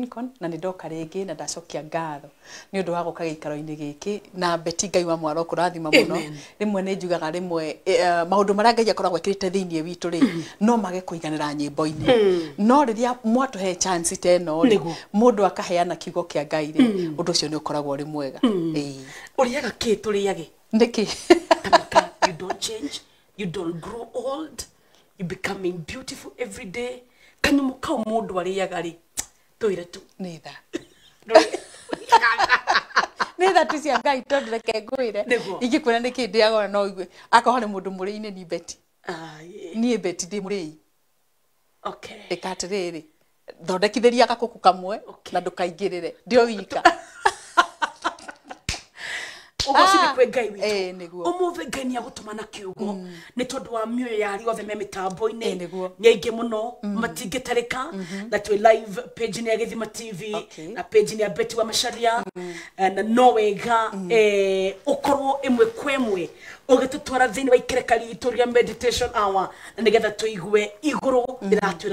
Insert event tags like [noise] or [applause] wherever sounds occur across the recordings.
Lincoln na nä ndoka rege na ndacokia ngatho ni å ndå wa gå ka gä ikaro-inä na beti ngai wa mwaro kå rathima må ni rä mwe nä njugaga rä mwe maå ndå marä a ngai akoragwo ekä rä te thä no mage kå iganä ra nyä hmm. no rä rä a mwatå he ta ä no rä må ndå akaheana kiugo kä a ngai rä å ndå å cio nä mwega å rä aga kä tå rä you don't change you don't grow old you becoming beautiful every day kanyumu kau må ndå arä aga twä re tå nä tha nä tha tu cia ngai tondå reke ngwä re ingä kwä ra nä kä ndä agona no igue akorwo nä må ndå må rä ine ni beti niä beti ndä må rä i ä ka atä rä rä thondekithä ria gakå kå kamwe na ndå kaingä rä re ndä o wika ugacinä gwä å ngai nä agå tå ma na kä å go nä tondå wa mä å yari othe me mä tambo-inä nä aingä må na twä nä ya gä thima tv na nä ya beti wa macaria mm. eh, na no wega å mm. eh, korwo ä mwe kwa å gä tå twara thä inä wa ikereka ritå rä meditation hour na nä getha tå igue igå rå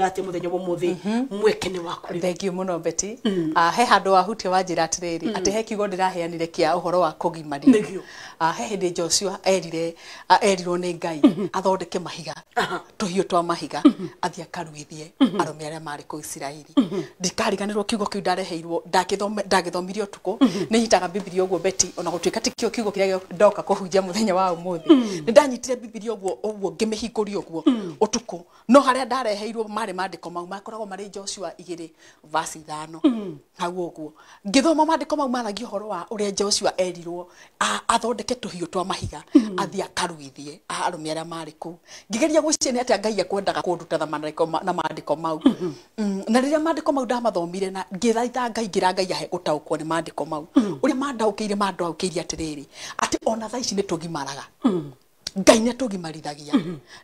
wa må thä mwekene waku thengiå må no beti he handå wa njä ra atä rä rä he kiugo ndä raheanire kä wa kå nigio ah, he hindi Joshua erire ah, erirwo ni ngai mm-hmm. athondeke mahiga tuhiu uh-huh. twa mahiga mm-hmm. athi akaruithie mm-hmm. arume aria mari ku Isiraeli ndikariganirwo kiugo kiu ndareheirwo ndagithomirio tuko ni nyitaga bibilia uguo beti ona gutuika tikio kiugo kiria ndoka kuhunjia muthenya wa umuthi mm. ni ndanyitire bibilia uguo uguo ngimihinguri uguo utuku mm. no haria ndareheirwo mari mandiko mau makoragwo mari Joshua igiri vasi ithano mm. hau uguo ngithoma mandiko mau maragia uhoro wa uria Joshua erirwo athondeke hiå twa mahiga mm-hmm. athi akaruithie a aria mari kuu ngigeria gwiciria atia ngai akwendaga kunduta na ko mau mm-hmm. mm, na riria ko mau ndamathomire na ngithaitha ngai ngira ngai ahe gutaukwo ni maandiko mau uria mm-hmm. mandaukeirie mandaukeirie atiriri ati ona thaa ici ni tugimaraga ngai nä tå gimarithagia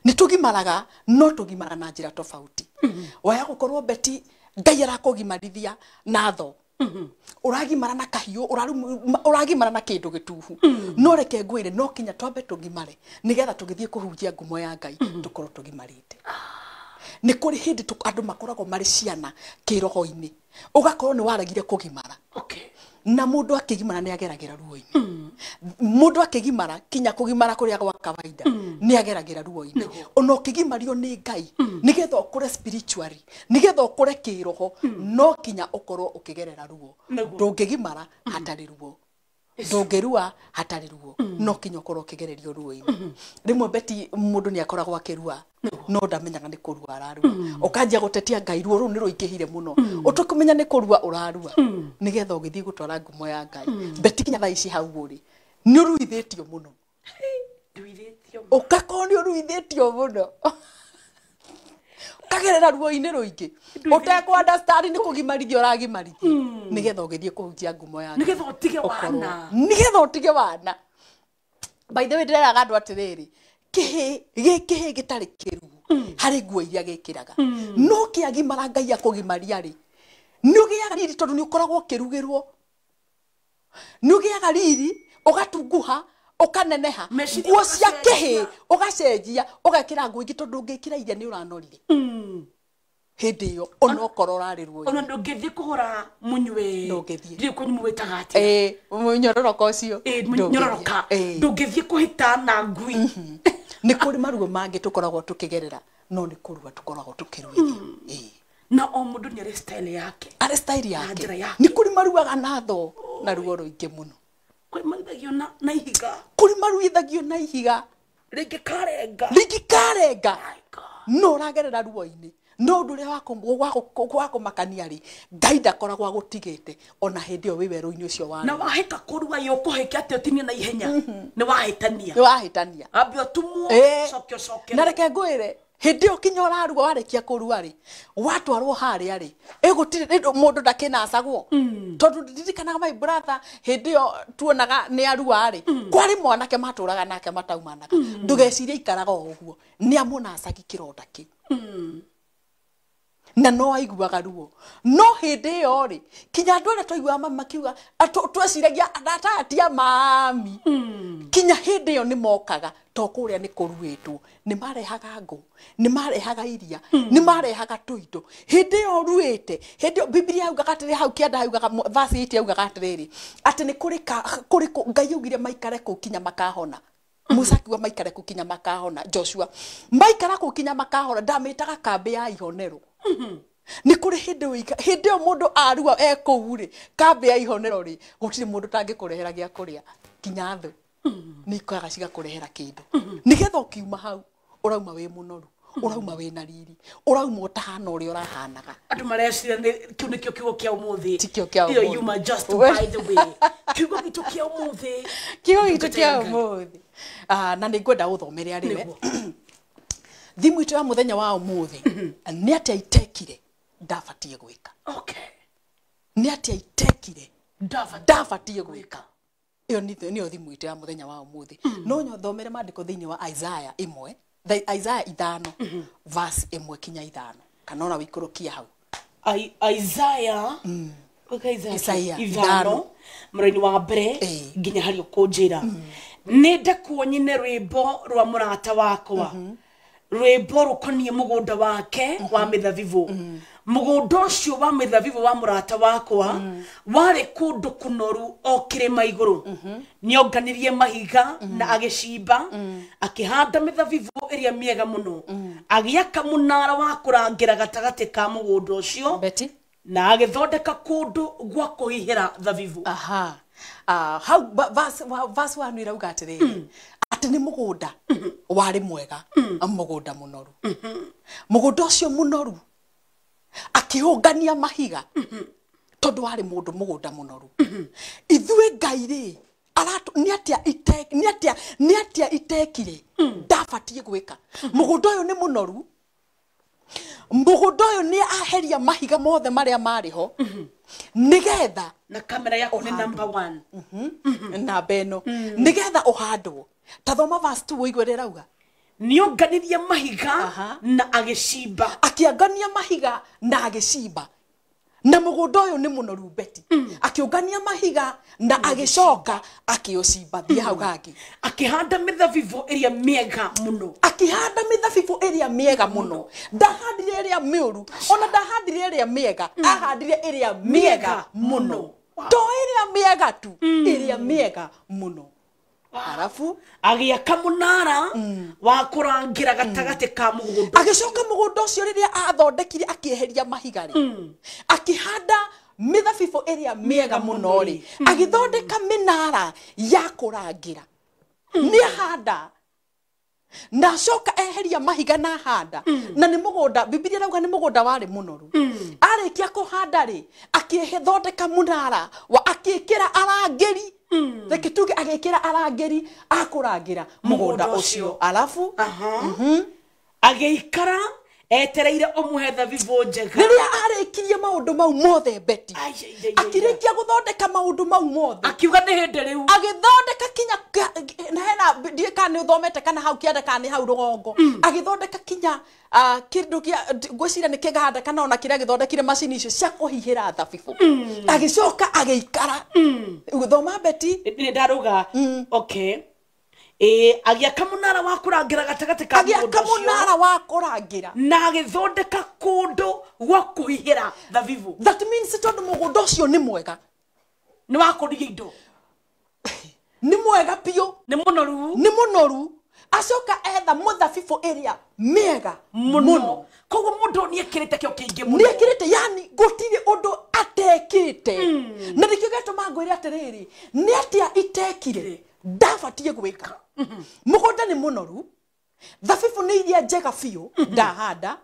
nä tå gimaraga no tå gimara na njä ra tofauti waya gå korwo beti ngai arakå gimarithia na tho uragimara na kahiu uragimara na kindu gituhu hmm. no reke ngwire no kinya twambe tugimare nigetha tugithie kuhunjia ngumo ya ngai hmm. tukorwo tugimarite ni kuri hindi andu makoragwo mari ciana kiroho-ini ugakorwo ni waragire kugimara okay na mundu akigimara ni ageragira ruo-ini mundu gimara kinya rä a gwa kawaida ni ra ruo inä ona gimario ni ngai getha å kå re kä kiroho no kinya kä gerera ruo gimara hatari hmm. ruo ndungirua hatari ruo no kinya ukorwo ukigererio ruo-ini rimwe beti mundu ni akoragwo akirua no ndamenyaga nä kå rua ararua ukanjia gå tetia ngai ruo rå rä nä rå ingä hire må no å tå kå menya nä kå rua å rarua nä getha å gä thiä gå twara ngumo ya ngai mbeti kinya thaici hau å rä nä å ruithä tio må no å gakorwo nä å ruithä tio må no [laughs] kagerera ruo-inä rå ingä å tekwa nä kå gimarithia å ragimarithia hmm. nä getha å gä thiä kå hutia ngumo yanä getha å tige wana nä getha å tige wana baithe wä ndä reraga andå atä rä rä gä kä hä gä tarä kä ruo hmm. harä nguo iria gä kä raga hmm. no kä agimara ngai akå gimaria rä nä å gä aga riri tondå nä å koragwo å kä rugä rwo nä å gä aga riri å gatunguha ukaneneha nguo cia kihä ugacenjia ugekira nguo ingä tondå ngä kä ra iria nä å ranorire hä hmm. ndä ä yo ona okorwo rarä ruo ona ndå kuhura thiä kå hå ra må nyue ndå ngä thiä ndirä kå nyumå wä taga atä nyororoka å cio nyororoka na ngui nä kå rä maruo mangä tå koragwo no nä kå rua tå koragwo tå kä hmm. na o må ndå nä arä yake arä yake nä kå rä maruaga na tho na ruo rå ingä kwimaruithagio na na ihiga kũrimaruithagio na ihiga rĩngĩkarenga rĩngĩkarenga no ũragerera ruo ini no ndu ria wa kumakania ri ngai ndakoragwo agutigite ona hindi iyo wi werũ-inĩ ũcio wa na wahĩka kũrua yo kũhĩka atĩ ũtinie na ihenya mhm. nĩ wahĩtania nĩ wahĩtania ambe ũtumwo coke ũcoke na reke ngwĩre hindi yo kinya å raruga warekia kå rua watwarwo harä a rä må ndå ndakä tondå ndirikanaga my brother hä ndä ä yo tuonaga nä arua rä mm. kwarä mwanake matå raga nake mataumanaga mm. ndå gecirie ikaraga o å guo nä amå nacagi kä ronda kä na no aiguaga ruo no hĩndĩ yo ri kinya andũ arĩa twaiguaga mama makiuga ah, twaciragia atatati a mami hmm. kinya hĩndĩ yo ni mokaga to kuria ni kũruĩtwo ni marehaga ngũ ni marehaga iria ni hmm. marehaga tũindo hĩndĩ yo ruĩte hĩndĩ biblia yaugaga atĩrĩ hau kianda yaugaga vasi ĩti yaugaga atĩrĩrĩ atĩ nĩ kuri kũrĩ ngai augire maikare ku kinya makahona hmm. musa akiuga maikare kũu kinya makahona joshua maikara kũu kinya makahona ndamĩtaga kambĩ ya ihonero nä kå rä hä ndä ä yo må ndå arua ekå u rä kambä ya ihonero rä gå tirä må ndå tangä kå rehera gä a kå rä a nginya thå nä ikoraga cigakå rehera kä ndå nä getha å kiuma hau å rauma wä må noru å rauma wä na riri urauma ũtahana å ũrahanaga andå marecira kä u nä kä o kiugo kä a må tikio kä kiugo gitå kä a må thä kiugo gitå kä a må thä na nä ngwenda gå thomere arä we thimu ito ya muthenya wa umuthi ni atia itekire ndabatie gwika okay ni atia itekire ndabatie gwika iyo niyo thimu ito ya muthenya wa umuthi mm-hmm. no nyothomere mandiko thini wa Isaiah imwe Isaiah ithano mm-hmm. verse imwe kinya ithano kana ona wikurukia hau Isaiah mm. ithano mreni wa mbere nginya hari kunjira mm-hmm. ni ndakuonyine rwimbo rwa murata wakwa mm -hmm rwimbo rukoniä må gå nda wake mhm. wa mä thabibå må mhm. gå nda å cio wa mä thabibå wa må rata wakwa mhm. warä kå ndå kå noru o kä rä ma igå rå nä onganä rie mahiga na agä cimba akä handa mä thabibå ä rä a mä ega må no agä aka må nara wa kå rangä ra gatagatä ka må gå nda å cio na agä thondeka kå ndå gwa kå hihä ra thabibå ah, hau vas irauga atä ati nä må gå nda mm-hmm. warä mwega må mm-hmm. gå nda må noru må mm-hmm. gå nda å cio må noru akä hå ngania mahiga tondå warä må ndå må gå nda må noru ithuä ngai rä nä atä a itekire mm. ndabatiä gwä ka må gå nda å yå nä må noru å yå ni aheria mahiga mothe maria mari ho nigetha na kamera yako ni number 1 namba ino mm. nigetha uhandwo tathoma vasti wå rä nä onganirie mahiga uh -huh. na agäcimba akiangania mahiga na agäcimba na må gå nda å yå nä må mahiga na mm. agä akä å cimbathia hau gangä akä handa mä thabibå ä rä a mä ega må no akä handa mä thabibå ä rä a mä ega må no ndahandire ä rä a mä å ru ona ndahandire ä rä a mä ega mm. ahandire ä rä a mä ega må no to ä rä a mä ega tu ä mm. rä a mä ega må no arafu agiaka må nara mm. wa kurangira gatagati gatagatä mm. ka å cio rä rä a athondekire akieheria mahiga ri mm. akihanda mithabibũ ĩrĩa mĩega mm. agä thondeka mä nara ya ra nä ahanda na acoka eheria mahiga na handa na gå nda bibilia rauga nĩ mũgũnda warĩ mũnoru arĩkia må nara akĩthondeka mũnara wa agĩkĩra arangĩri reke tuge agekira arangeri akurangera mugunda ucio arafu ageikara etereire omuhetha vivo njega riria arikirie maundu mau mothe beti akirikia guthondeka maundu mau mothe akiuga ni hinde riu agithondeka kinya na hena ndie kana ni uthomete kana hau kianda kana ni hau rugongo mm. agithondeka kinya ah, kindu kia gwicira ni kiganda kana ona kiria githondekire macini icio cia kuhihira thabibu mm. agicoka agiikara mm. thoma beti ni ndaruga okay agĩakamunara wa kũrangĩra gatagatĩ ka agĩakamunara wa kũrangĩra na agĩthondeka kũndũ gwa kũhihĩra thabibũ that means tondũ mũgũnda ũcio nĩ mwega nĩ wa kũriga indo [laughs] nĩ mwega biũ nĩ mũnoru nĩ mũnoru acoka etha mũthabibũ ĩrĩa mĩega mũno koguo mũndũ nĩekĩrĩte kĩo kĩingĩ mũno nĩekĩrĩte yani gũtirĩ ũndũ atekĩte mm. na nĩkĩo gĩtũma ngwĩre atĩrĩrĩ nĩ atĩa itekire ndabatiĩ gwĩka mugunda nä må noru thabibå nä iria njega biå ndahanda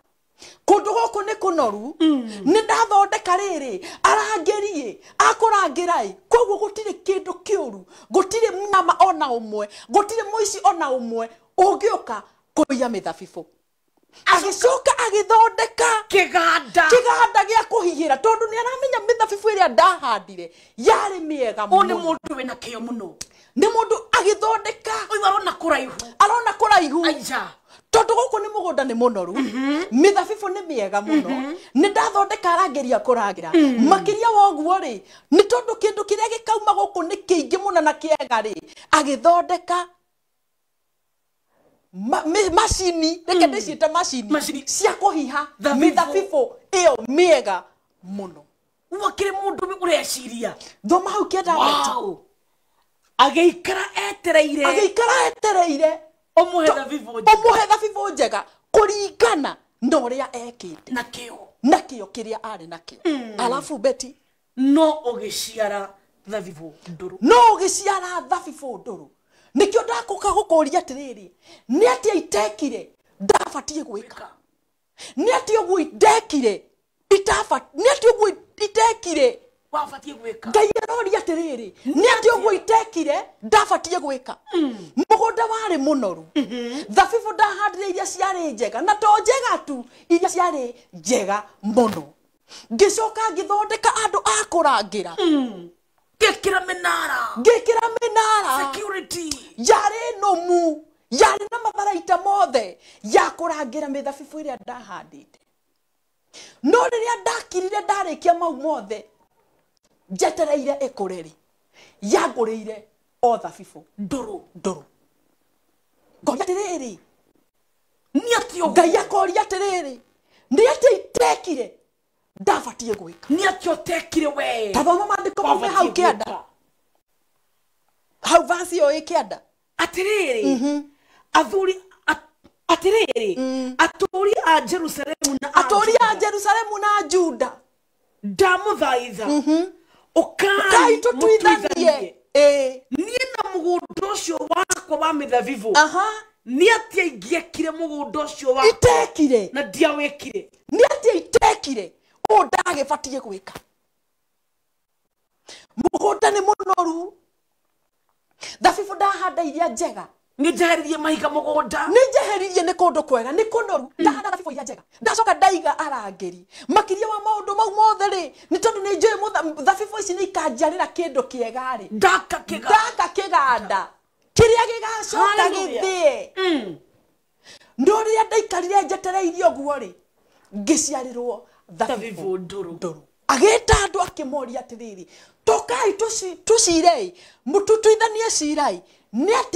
kundu guku ni kunoru ni ndathondeka riri arangiri akurangira i koguo gutire kindu kiuru gutire mnama ona umwe gutire muici ona umwe ungiuka kuiya mithabibu agicoka agithondeka kiganda kiganda gia kuhihira tondu ni aramenya mithabibu iria ndahandire yari miega muno ni mundu wina kio muno nä må ndå agithondeka arona kå raihu arona kå raihu tondå gå kå nä må gå nda nä må noru mä mm-hmm. thabibå nä mä ega må no mm-hmm. nä ndathondeka arageria kå ragä ra makä ria woguo rä nä tondå kä ndå kä rä a gä kauma gå kå nä kä ingä må na na kä ega rä agä thondeka macini reke ndä ciä te macini cia kå hiha mä thabibå ä yo mä ega må no rä må ndå å reciria thoma hau kä enda ageikara etereire ageikara etereire umuhe thabibu njega umuhe thabibu njega kuringana na uria ekite na kio na kio kiria ari nakio mm. alafu beti no ugiciara thabibu nduru no ugiciara thabibu nduru nikio ndakuka gukuria atiriri ni atia itekire ndabatie gwika ni atia uguo ndekire itaba ni atia uguo itekire ngai aroria atä rä rä nä atä å guo itekire ndabatiä gwä ka må hmm. gå nda warä må noru mhm. thabibå ndahandä rä iria ciarä njega na to njega tu iria ciarä njega må no ngä coka ngä thondeka andå akå rangä hmm. ra ngäkira kä ra mä nara yarä nå mu yarä na matharaita mothe ya kå rangä ra mä thabibå ä rä a ndahandä te no rä rä a ndakirire ndarä kia mau mothe njetereire ikure ri yangureire o thabibu nduru nduru ngoria atiriri ni atio ngai akoria atiriri ni atia itekire ndabatie gwika ni atio tekire we tathoma mandiko maume hau kianda hau vasi yo ikianda atiriri mm -hmm. athuri at, atiriri mm. aturi a jerusalemu na aturi a jerusalemu na juda ndamuthaitha mm -hmm ukayitutwithanie e. niĩ na mũgũnda ũcio wakwa wa mĩthabibũ nĩ itekire na ndiawĩkire nĩ atĩa itekire ũũ ndagĩbatiĩ gwĩka mũgũnda nĩ mũnoru ndahanda iria njega nä njeheririe mahiga må gå nda nä njeheririe nä kå ndå kwega nä kå noru hmm. ndahanda thabibå iria njega ndacoka ndaiga arangä ri makä ria wa maå ndå mau mothe rä nä tondå nä njå egarä kindu kiega ri ndaka kiganda ndaka kiganda kiria gigacoka githie mm. no a ndaikarire njetereire ũguo rĩ ngĩciarĩrwo thabibu ndũrũ rä andũ akĩmoria tå cire tũcirei mũtutuithanie cirai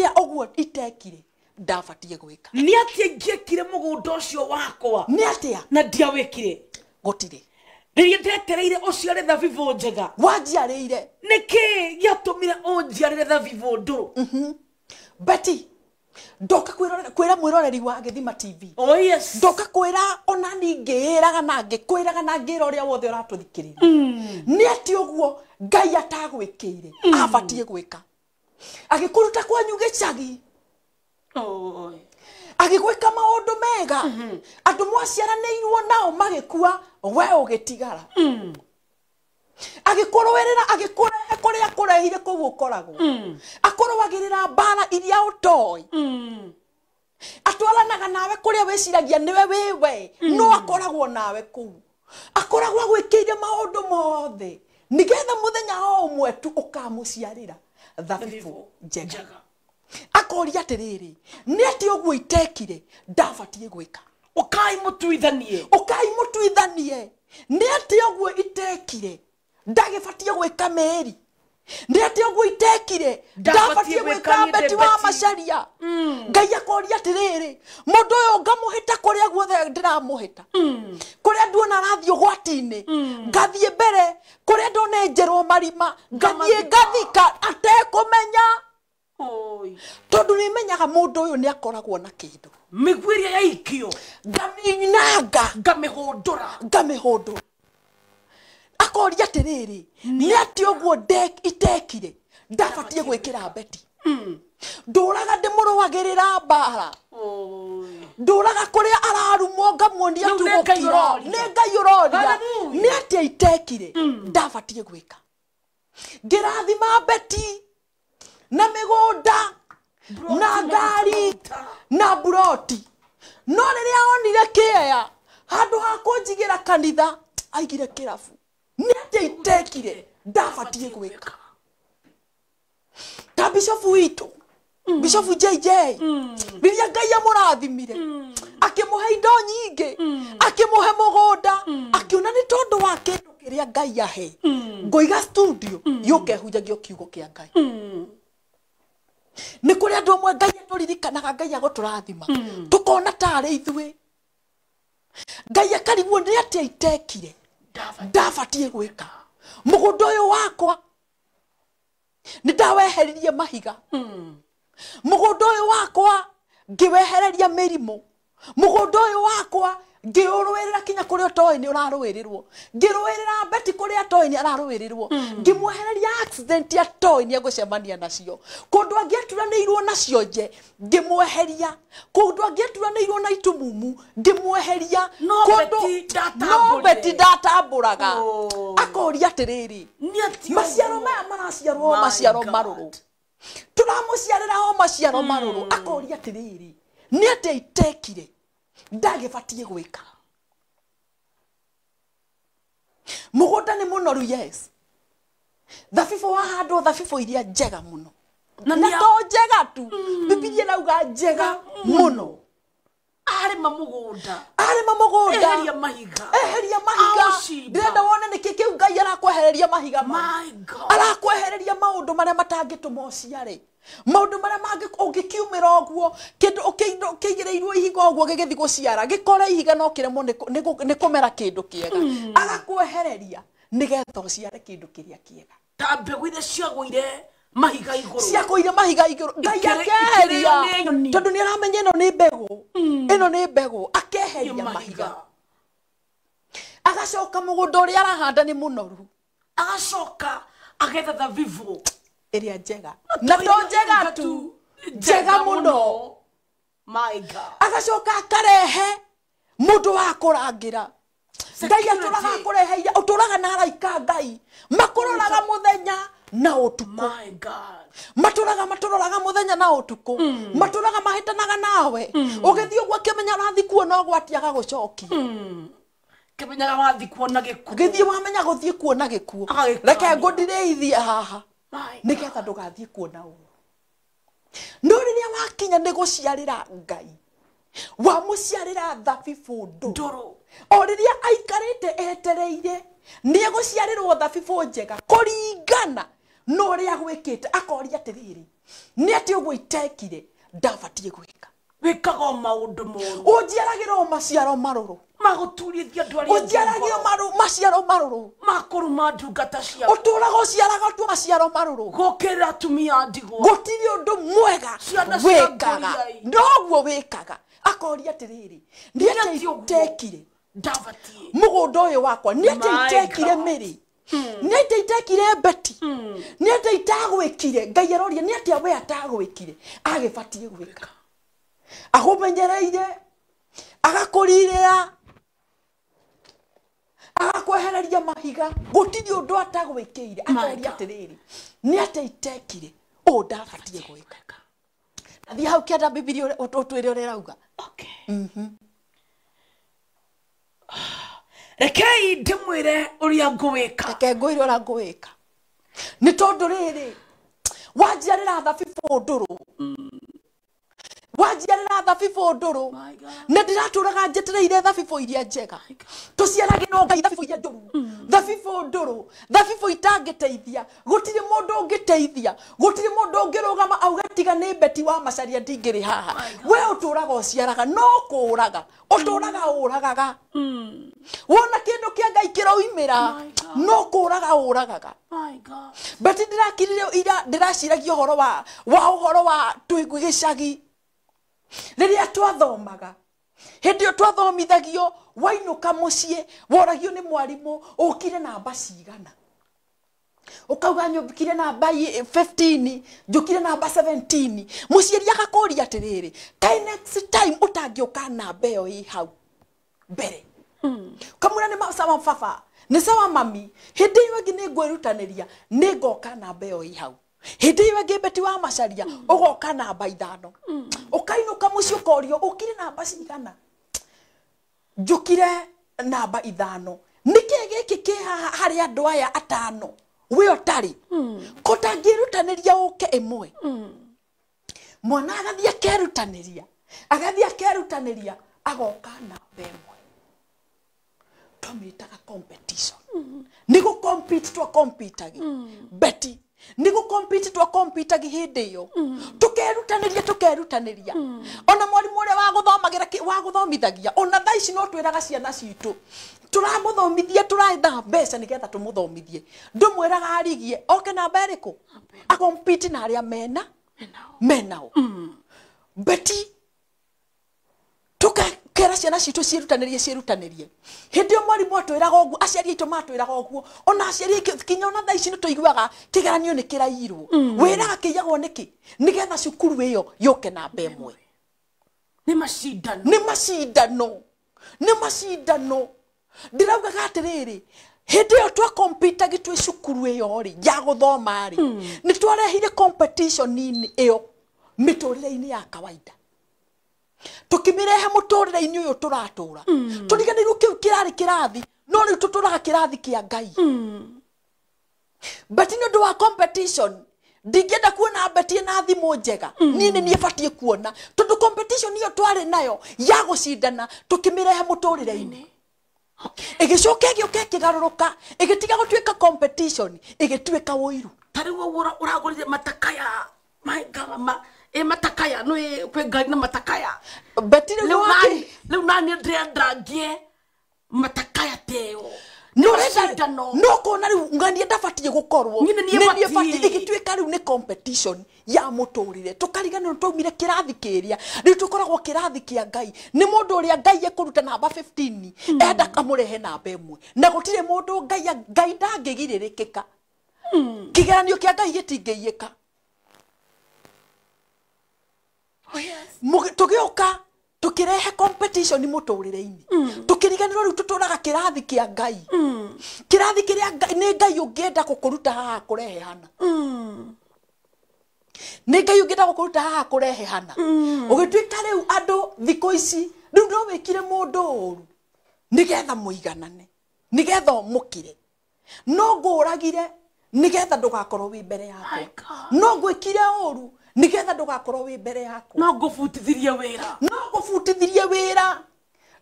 a å guo itekire ndabatiĩ gwĩka må gå nda å cio wakwa atä a na gå tirä riria ndetereire uciare thabibå njega wanjiarĩire nĩ kĩĩ gĩatũmire ũnjiarĩre thabibu ndũrũ mhm. beti ndoka mwä roreri wa thima tv oh, yes. ona ningä ä raga na raga na rä a wothe ũratũthikĩrĩria mm. nä ati å guo ngai gwä ka agä kå ruta kwanyu gä oh agikweka maundu mega mm-hmm. andu mwaciaranĩirwo nao magikua we ũgĩtigara mm. agĩkũrũĩrĩra agĩkũrehe kũrĩa akũrehire kũu ũkoragwo mm. akũrũagĩrĩra mbara iria ũtooĩ mm. atwaranaga nawe kũrĩa wĩciragia nĩwe wĩ we no akoragwo nawe kũu akoragwo agwĩkĩire maundu mothe nigetha muthenya o ũmwe tu ũkamũciarĩra thabibu njega akoria atiriri ni ati uguo itekire ndabatie gwika ukaimutuithanie ukaimutuithanie ni ati uguo itekire ndagibatie gwika meri ni ati uguo itekire ndabatie gwika beti wa macaria mm. ngai akoria atiriri mundu uyu ngamuhita kuria guothe ndiramuhita mm. kuria nduona arathii ugwati-ini mm. ngathie mbere kuria ndone njerwo marima ngathie ngathika atekumenya tondu nä menyaga må ndå å yå nä akoragwo na kä ndå mä guä ria yaikio ngamĩinanga ngamä hå ndå ra ngamä hå ndå akoria atä rä rä nä atä å guo itekire ndabatiä gwä kä ra mbeti hmm. raga ndä må agä rä ra mbara raga kå rä a ararumwo ngamuonia tugå nä ngai å roria nä atä itekire hmm. ndabatiä gwä ka ngä rathima mbeti na migunda na ngari na buroti no riria onire kiea handu ha kunjigira kanitha aigire rabu nä atä itekire ndabatiä gwä ka ta bicobu witå mm. jj mm. riria ngai amå rathimire mm. akä må he indo nyingä mm. akä må he må gå nda mm. akä ona nä tondå wa kä ndå kä rä a ngai ahe ngoiga studio yå kehunjagio kiugo kä a ngai nä kå rä andå amwe ngai atå ririkanaga ngai agå tå rathima hmm. tå kona tarä ithuä ngai akarigwo nä atä aitekire ndabatiä gwä ka må gå nda å yå wakwa nä ndaweheririe mahiga må gå nda å yå wakwa ngä wehereria mä rimå må gå nda å yå wakwa ngĩũrũĩrĩra kinya kũrĩa ũtoĩ nĩ ũrarũĩrĩrwo ngĩrũĩrĩra beti kũrĩa atoĩ nĩ ararũĩrĩrwo hmm. ngĩmwehereria accident atoĩ nĩ cemania nacio aturanä irwo nacio nje ngĩmweheria kũndũ irwo na itumumu ngĩmweheria no beti raga akoria rä maciaro maya maraciarwo maciaro ciarä ra o maciaro rå hmm. akoria rä nĩ atĩ aitekire gå gwĩka nä må mũnoru yes thabibũ wahandwo thabibå iria njega mũno na to njega tu mm. bibilia rauga njega mm. no arema mugunda arema mugunda eheria mahiga eheria mahiga ndirenda wone niki kiu ngai arakwehereria mahiga ma arakwehereria maundu maria matangituma uciare maundu maria mangi ungikiumira uguo kindu ukiigireirwo ihiga uguo gigithi guciara gikore ihiga no kiremwo ni kumera kindu kiega hmm. agakwehereria nigetha uciare kindu kiria kiega ta mbegu iria ciagwire mahiga iguru ciakoire mahiga iguru ngai akeheria tondu ni aramenya nä ni mbegu ino hmm. ni mbegu akeheria mahiga agacoka må gå nda å rä a arahanda ni munoru agacoka ä thabibu iria njega na to njega tu njega må no agacoka akarehe må ndå wa kå rangä ra ngai atå raga akå å tå raga na araika ngai makå roraga må thenya na utuku maturaga maturoraga muthenya na utuko mm. maturaga mahitanaga nawe ugithio gwa ugwa kimenya urathi kuona gwatiaga gucoki mm. kimenyaga wathi kuona gikuo gethi wamenya guthii kuona gikuo reke ithia haha nigetha ndugathii kuona ũru no rĩrĩa wakinya nĩ gũciarĩra ngai wamuciarĩra thabibu ndũrũ o rĩrĩa aikarite etereire nĩ egũciarĩrwo thabibu njega kuringana no rä a gwä akoria atä ni ati ugwitekire å gwika itekire ndabatiä gwä ka wä o maå ndå moru å njiaragä ra o maciaro marå rå maguturithia andå arä njiaragio maciaro maruru makuru ma ndungata cia å tå ciaraga tu maciaro maruru gukira tumia ndigo gutiri undu mwega wä kaga noguo wä akoria atä ni ati ugwitekire atä itekire må wakwa ni ati itekire miri Hmm. nä atä itekire mbeti hmm. nä atä itagwä kire ngai aroria nä atä we atagwä kire agä batiä gwä ka agå menyereire agakå rirä ra agakwehereria mahiga gå tirä å ndå atagwä kä ire akeria atä rä rä nä atä itekire å å ndabatiä gwä ka athiä hau kenda bibiria å twä re å rä rauga mhm. ah rekei ndimwire uria nguwika reke ngwire uria nguwika ni tondu riri wanjirira thabibu nduru mm wanjiarira thabibå ndårå nä ndä ratå raga njetereire thabibå iria njega tå ciaragä no ngai thabibå iria njå ru hmm. thabibå ndårå thabibå itangä teithia gå tirä må ndå å ngä teithia gå tirä må ndå å ngä rå gama auge tiga nä mbeti wa macaria ndingä rä haha we å tå raga å ciaraga no kå raga å tå raga å hmm. ragaga hmm. wona kä ndå kä a ngai kä roimä ra no kå raga å ragaga mbeti ndä rakirire ira ndä raciragia å horo wa å horo wa twä gä cagi riria twathomaga hindi yo twathomithagio wainuka ciä woragio ni å kire namba cigana ukauga kire namba 15 njukire namba 17 atä rä rä kai next time ka namba yo ä hau mbere mm. kamura ni sawa baba ni sawa mami ngä nä ngwä rutanä ria nä ngoka namba yo ä hau hindi iwe ngimbeti wa macaria ugoka namba ithano ukainuka mucio korio ukire namba cigana njukire namba ithano niki giki ki haha harä andå aya atano wä otarä kå tangä rutanä ria å ke ä mwe mwana agathiä akerutanä ria agathiä akerutanä ria agoka namba ä mwe twamä taga nä gå twakompitagä mbeti nä gå twa kompita hä ndä ä yo tå kerutanä ria tå kerutanä ria ona mwarimå å rä a wa gå thomithagia ona tha ici no twä raga ciana citå tå ramå thomithia tå raetha mbeca nä getha tå må thomithie ndå mwä raga arigie oke na erä kå akompiti na arä a mena menao mm. beti kera ciana citå ciärutanärie ciärutanärie hä ndä ä yo mwarimå atwäraga å guo aciari aitå matwäraga å guo ona aciari kinya ona thaa ici nä tå iguaga kä geranio nä kä rairwo mm. wä raga kä iyagwo nä kä nä getha cukuru ä yo yåke namba ä mwe nä macindano nä macindano nä ndä raugaga atä rä rä hindi yo twa kompita gitwe cukuru iyo ri ya guthoma ri mm. ni twarehire competition ini iyo miturire-ini ya kawaida tukimirehe muturire-ini uyu turatura mm. turiganiirwo kiu kirari kirathi no riu tuturaga kirathi kia ngai mm. but ni undu wa competition ndingienda kuona mbetie na thimu njega mm. nini niä batiä kuona tondå competition iyo twarä nayo ya gå cindana tå kä mä rehe må tå rä re-inä ä mm. gä coka ä gä å garå rå ka ä gä tiga gå tuä ka ä gä tuä ka wå iru tarä u å ragå rä e matakaya no e kwe ngai na matakaya batire leo nani leo nani ndrenda ngie matakaya teo no no kona riu ngania ndabatie gukorwo nie batie igituika riu ni competition ya muturire tukariganirwo twaumire kirathi kiria riu tukoragwo kirathi kia ngai ni mundu uria ngai ekuruta namba 15 hmm. enda kamurehe namba imwe na gutire mundu ngai ngai ndangigiririkika hmm. kigeranio kia ngai gitingiiyika oh, yes. tugioka tukirehe competition muturire-ini mm. tukiriganirwo riu tuturaga kirathi kia ngai mm. kirathi kiria ni ngai ungienda gukuruta haha kurehe hana mm. ni ngai ungienda gukuruta haha kurehe hana mm. ugituika riu andu thiku ici riu no wikire mundu uru nigetha muiganane nigetha mukire no nguragire nigetha ndugakorwo wi mbere yakwa no ngwikire uru nigetha ndugakorwo wi mbere yakwa no ngubutithirie wira no ngubutithirie wira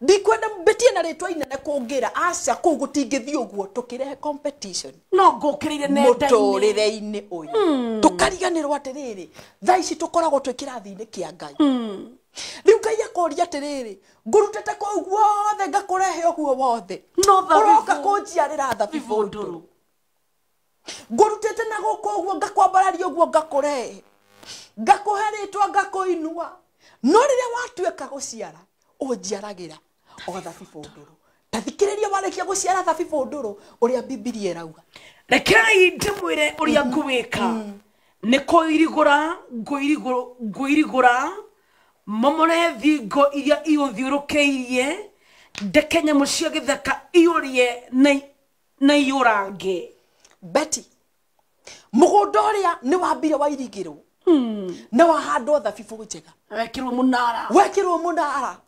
ndikwenda mbetie na ritwa inene kungira aca kuu gutingithi uguo tukirehe competition no ngukirire muturire-ini uyu mm. tukariganirwo atiriri thaa ici tukoragwo twi kirathi-ini kia ngai mm. riu ngai akoria atiriri ngurutete kuu guothe ngakurehe uguo wothe uroka kunjiarira thabibu nduru ngurutete na guku uguo ngakwambararia uguo ngakurehe ngakuhe ritwa ngakuinua no riria watuĩka gũciara ũnjiaragĩra o thabibu ndũrũ ta thikĩrĩria warĩkia gũciara thabibu ndũrũ ũrĩa bibilia ĩrauga rekei ndĩmwĩre ũrĩa mm-hmm. ngũwĩka mm-hmm. nĩ kũirigũra ngũirigũra momore thingo iria iũthiũrũkĩirie ndeke nyamũ cia gĩthaka iũrie na iũrange beti mũgũnda ũrĩa nĩ wambire wairigĩrwo na wa handu otha bibo njega wekirwo munara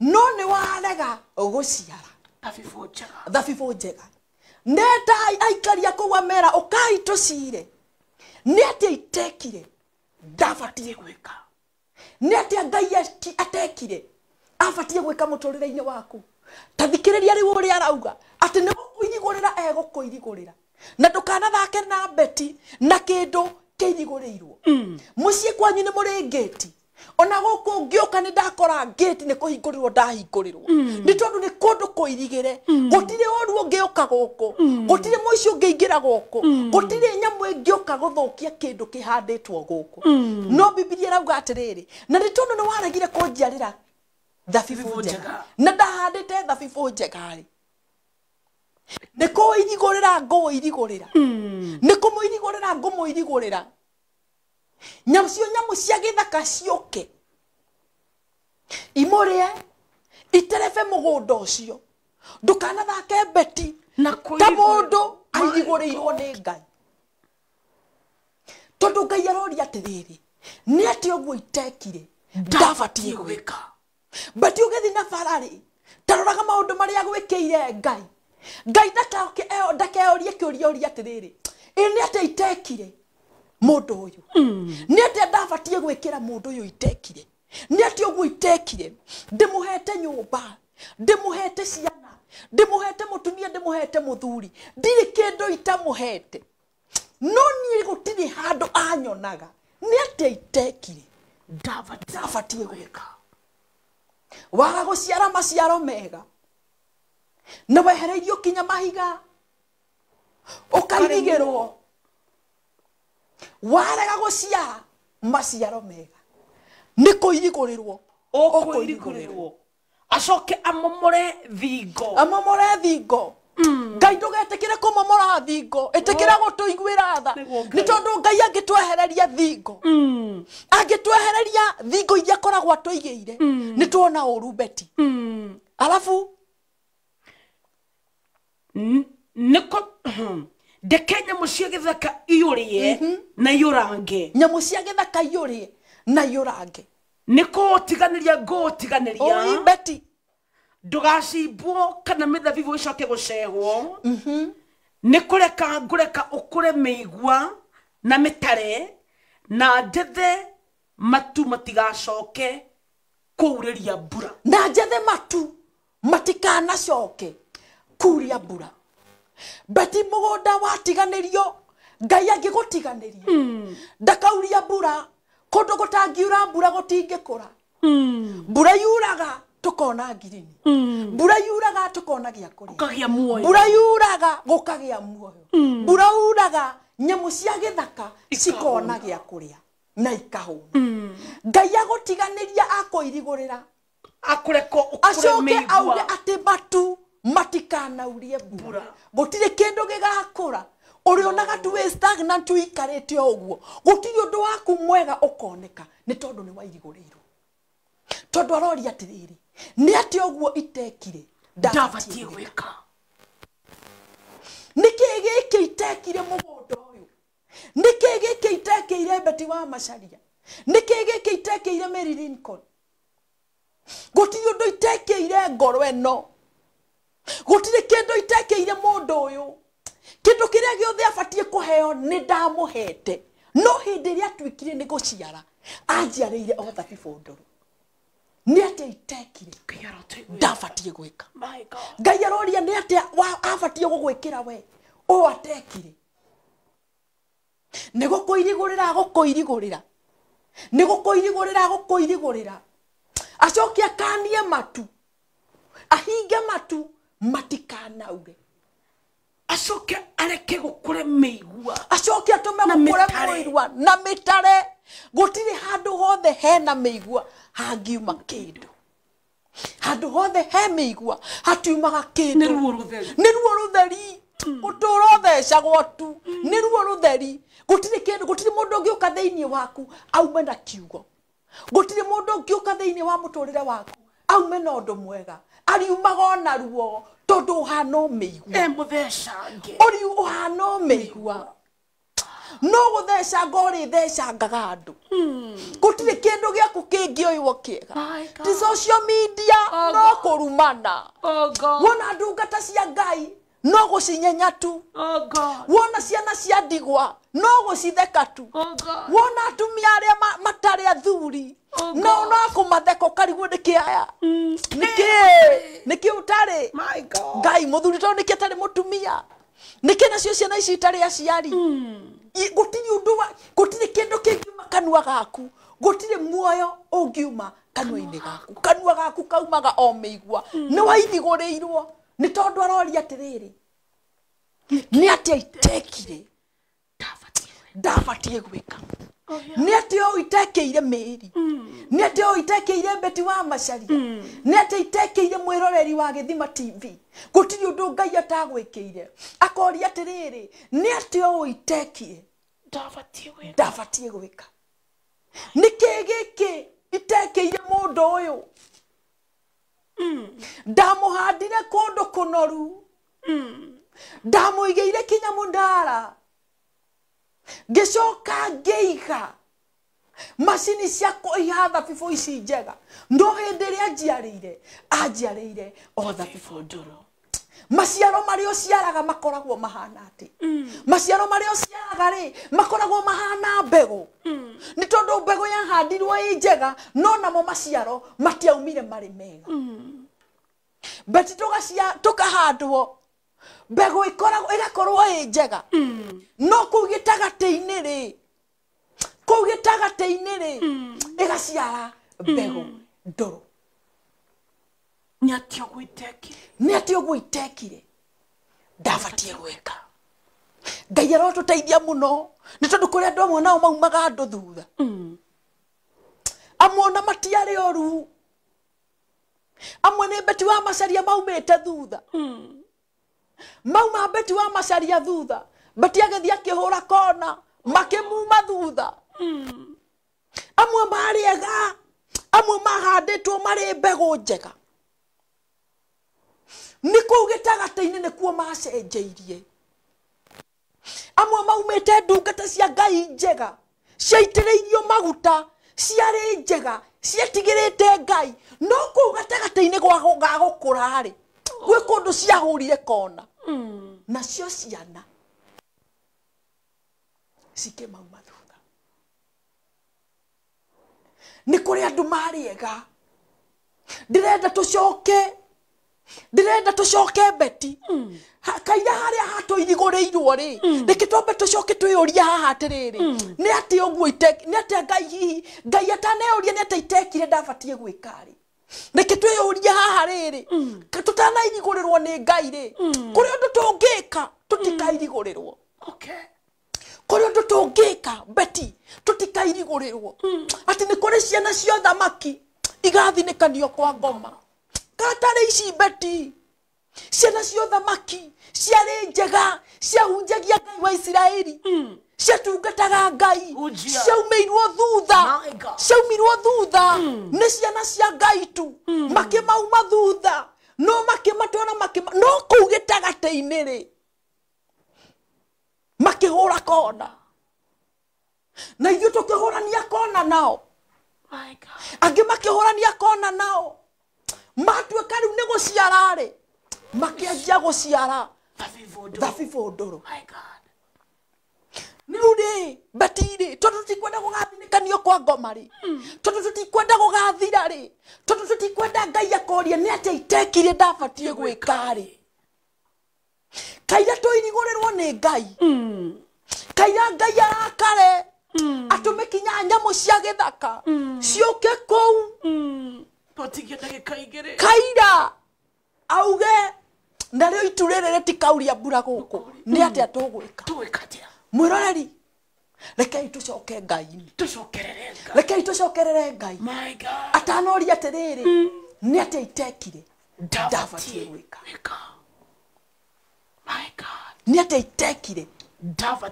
no nä warega guciara thabibo njega thabibo njega ndeta aikaria kugwa mera ukai cire nä atä itekire ndabatiä gwä ka nä atä ngai atekire abatiä gwä ka må tå rä re-inä waku tathikä rä ria rä u å rä arauga atä nä gå kå irigå rä ra egå kå irigå rä ra na ndå kanathake na mbeti na kä ndå må mm. ciä kwanyu må rä ngäti ona å ka ni ndakora ngati ni kuhingurirwo ndahingurirwo mm. ni tondu ni kundu kuirigire mm. gutire oru ungiuka guku gutire muici ungiingira guku kä ndå kä handä two gå kå no bibiria rauga rä na ni tondu ni waregire kunjiarira thabibu njega na ndahandä te thabibå njegarä nä kå irigå rä ra ngå irigå rä ra nä kå må irigå rä ra ngå må irigå rä ra nyamå cio nyamå cia gä thaka ciåke imå rä e iterebe må gå nda å cio ndå kanathake mbeti ta må ndå airigå rä irwo nä ngai tondå ngai aroria atä rä nä atä å guo itekire ndabatiä gwä ka mbeti å gä thiä na bararä taroraga maå ndå marä a gwä kä ire ngai ngai ndakeorie kĩũria ũria atĩrĩrĩ ĩ nĩ atĩa itekire mũndũ ũyũ hmm. nĩ atĩa ndabatie ndå å yå itekire atä å guo itekire ndä må hete ciana ndĩmũhete mũtumia ndĩmũhete mũthuri ndirĩ kĩndũ hete no gå tirä handå anyonaga nĩ atĩa itekire ndabatie ka waga ciara maciaro mega na wehereirio kinya mahiga ukarigirwo warega guciara maciaro mega nä kå irikå rä acoke amomore thingo amomore thingo mm. ngai ndå getä kä re kå momora thingo ä tä kä ra oh. tå iguä ra tha nä tondå ngai angä twehereria thingo mm. angä twehereria thingo iria akoragwo atå igä ire mm. nä twona å rumbeti niko ndeke nyamå cia gä thaka rä mhm. na iyå range nyamå cia gä thaka rä na iyå range nä go tiganä ria tiganä beti ndå gacimbwo kana mä thabibå ä coke gå cehwo mhm. nä kå reka ngå reka å kå re mä igua na mä tare na njethe matu matigacoke kå urä ria mbura na njethe matu matikanacoke kuria mbura beti mugunda watiganirio ngai angigutiganiria hmm. ndakauria mm. mbura kundu gutangiura mbura gutingikura hmm. mbura yuraga tukona ngirini hmm. mbura yuraga tukona gia kuria mbura yuraga gukagia muoyo mbura uraga nyamu cia githaka cikona gia kuria na ikahuna ngai agutiganiria akoirigurira akureko acuke auge ati matu matikanaurie mbura gutire kindu gigakura onaga tu stagnant ikarete oguo gutiri undu waku mwega ukoneka ni tondu ni wairigurirwo tondu aroria atiriri ni ati oguo itekire ndabatie weka niki giki itekire mugunda uyu niki giki ire beti wa macaria niki giki itekeire mary lincoln gutiri undu ire ngoro eno gutirä kä ndå itekä ire må ndå å yå kä ndå kä rä a gä othe abatiä kå heo nä ndamå hete no hä ndä ä rä a atuä nä gå ciara anjiarä ire othabibå ndårå nä atä itekire ndabatiä gwä ka ngai aroria nä atä abatiä gå gwä kä ra we å atekire nä gå kå irigå rä ra gå kå irigå rä ra nä gå kå irigå rä ra gå kå irigå rä ra acoke akanie matu ahinge matu matikanaure acoke areke gukure meigua acoke atume gukure mwirwa na mitare gutire handu hothe hena miigua hangiuma kindu handu hothe he miigua hatiumaga kindu ni ruo rutheri uturo mm. thecagwo tu mm. ni ruo rutheri gutire kindu gutire mundu ngiuka thiini waku aume na kiugo gutire mundu ngiuka thiini wa muturire waku aume na undu mwega ariumaga ona ruo tondu uhana ee, riu å hana å mä igua no å rä thecangaga andu hmm. gutire kindu giaku kingi uiwo kiega ti social media no rumana wona ndungata cia ngai no gucinyenya tu wona ciana cia ndigwa no citheka tu wona atumia a matarä athuri no no kũmatheka ũkarigwo nĩ kĩaya hmm. nĩ kĩĩ niki utari my god ngai muthuri tondu niki atari mutumia niki nacio ciana ici itarä aciari tirä kä ndå kindu kingiuma kanua gaku tirä muoyo ungiuma kanua-inä gaku kanua gaku kaumaga o mä igua hmm. nä waithigå rä irwo nä tondå aroria atä rä rä nä atä aitekire ndabatiä gwä ka nä atä å itekä ire mä ri nä atä å itekä ire mbeti wa macaria nä atä itekä ire mwä roreri wa gä thima tv gå tirä å ndå ngai atagwä kä ire akoria atä rä rä nä atä å itekire ndabatiä gwä ka nä kä gä kä itekä ire må ndå å yå ndamå handire kå ndå kå noru mm. ndamå igä ire kinya må ndara ngä ngiiga macini cia kuiha thabibå ici njega no hindi ria njiarĩire anjiarĩire o thabibu ndũrũ maciaro å ciaraga makoragwo mahana atĩ mm. maciaro å ciaraga rä makoragwo mahana mbegå mm. nä tondå mbegå yahandirwo ä njega no namo maciaro matiaumire marä mega mm. beti tukahandwo mbegå ikoragwo gakorwo ä njega mm. no kå u gä tagatä-inä rä kå u gä tagatä-inä rä mm. gaciara mbegå mm. ndå nä atä å gå itekire ndabatie atä å gå itekire gwä ka ngai arotå teithia må no nä tondå kå rä andå amwe nao maumaga andå thutha amwe ona matiarä oru amwe nä mbeti wa macaria maumä te thutha mm mauma beti wa macaria thutha beti agethi akihura kona makimuma thutha amwe mari ega amwe mahanditwo mari mbegu njega nä kå u gä tagatä-inä nä kuo macenjeirie amwe maumä te ndungata cia ngai njega ciaitä rä irio maguta ciarä njega ciatigä rä te ngai no kå u gatagatä-inä ga gå kå rarä gwä kå ndå ciahå rire kona na sio ciana cikimau mathutha nä kå rä andå marä ega ndärenda tå coke ndärenda tå coke mbeti kaira harä a hatå irigå rä irwo rä reke kä twambe tå coke twä å ria haha atä rä rä mm. nä atä å guo nä atä ngai hihi ngai ataneå ria nä atä itekire ndabatiä gwä karä reke twĩyũrie haha rĩrĩ mm. tutanairigũrĩrwo nĩ ngai rĩ mm. kũrĩ ũndũ tũngĩka tutikairigũrĩrwo mm. kũrĩ ũndũ tũngĩka beti tutikairigũrĩrwo atĩ nĩ kũrĩ ciana cio thamaki igathinĩkanio kwa ngoma katarĩ ici beti ciana cio thamaki ciarĩ njega ciahunjagia ngai wa isiraeli mm ciatungataga ngai ciaumirwo thutha ciaumirwo thutha hmm. nä ciana cia ngai tu hmm. makä mauma thutha no makä matwara makä no kå u gä tagatä-inä rä makä hå ra kona na ithuä tå kä hå rania kona nao angä makä hå rania kona nao matuä rä u nä gå ciara rä makä anjia gå ciara thabibå ndå rå nä batirä tondå tikwenda gå gathirä kanio kwa ngomarä hmm. tondå tå tikwenda gå gathirarä tondå tå ngai akoria nä atä itekirä ndabatiä gwä karä kaira tå irigå rä rwo nä ngai hmm. kaira ngai arakare hmm. atå mä kinya nyamå cia gä thaka ciåke kå u kaira auge narä o itu rä rä rä tikauria mbura gå kå nä atä a gwä ka mwiroreri rekei tucoke ngai-inä rekei tucokerere ngai atanoria atä rä rä nä atä itekire ndabatiä gwä ka nä atä itekire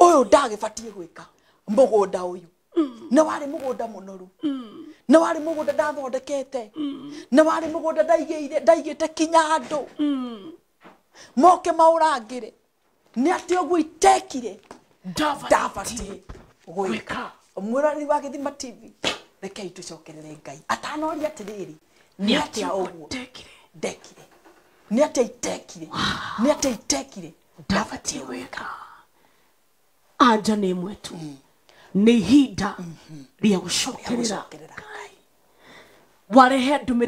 å yå ndagä batiä gwä ka må gå nda å yå mm. nä warä må gå nda må noru mm. nä warä må gå nda ndathondekete mm. nä warä må gå nda ndaigä te kinya andå moke maå rangä re nä atä å guo itekire ndabatiĩ gwĩka mwĩrani wa gĩthima tv rekei tũcokerere ngai atanoria atĩrĩrĩ nĩ atĩa ũguo ndekire nä atĩa itekire nĩ atĩa itekire ndabatiĩ gwĩka anja nĩ ĩmwe tu mm. nĩ ihinda mhm. rĩa gũcokerera ngai warehe rå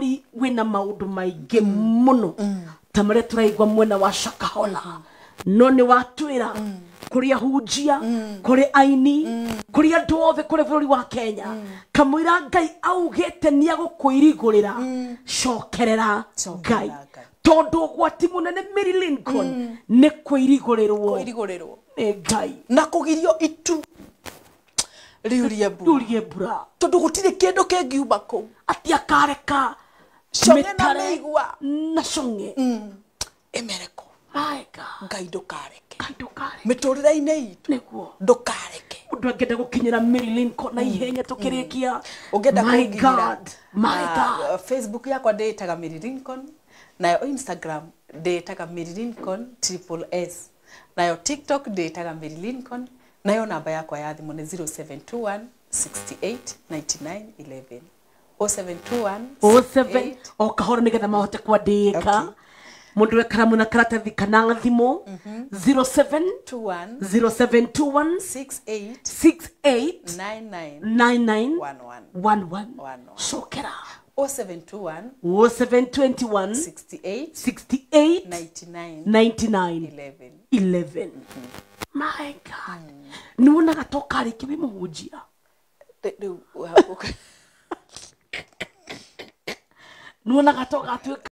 ri wä na maå ndå maingä må no ta tå tũraigua mwena wa shakahona mm none watwira kuri ahunjia kuri aini kuri andå othe kuri bururi wa kenya kamwira ngai augite niagukũirigũrĩra cokerera ngai tondå gwati må nene mary lincoln nä kå irigå rä rwo ngai na kå girio itu riurie mbura tondå gå tirä kä ndå kä ngiuma kå u atiakareka mä na cong'e ä mereko ngai ndukareke miturire-ini itu niguo ndukareke mundu angenda gukinyira mirilinko na ihenya tukirikia ungenda kuingira uh, facebook yakwa ndiitaga mirilincoln nayo instagram ndiitaga mirilincoln triple s nayo tiktok ndiitaga mirilincoln nayo namba yakwa ya thimå nä 0721 68 99 11 o kahora nä getha mahote kwandä ka okay mundu karamu na karatathi kana thimu 0721689911 cokera 0721 0721 68 68 99 11 11 my god mm. nä wonaga tokarä kä wä må hunjia nä wonaga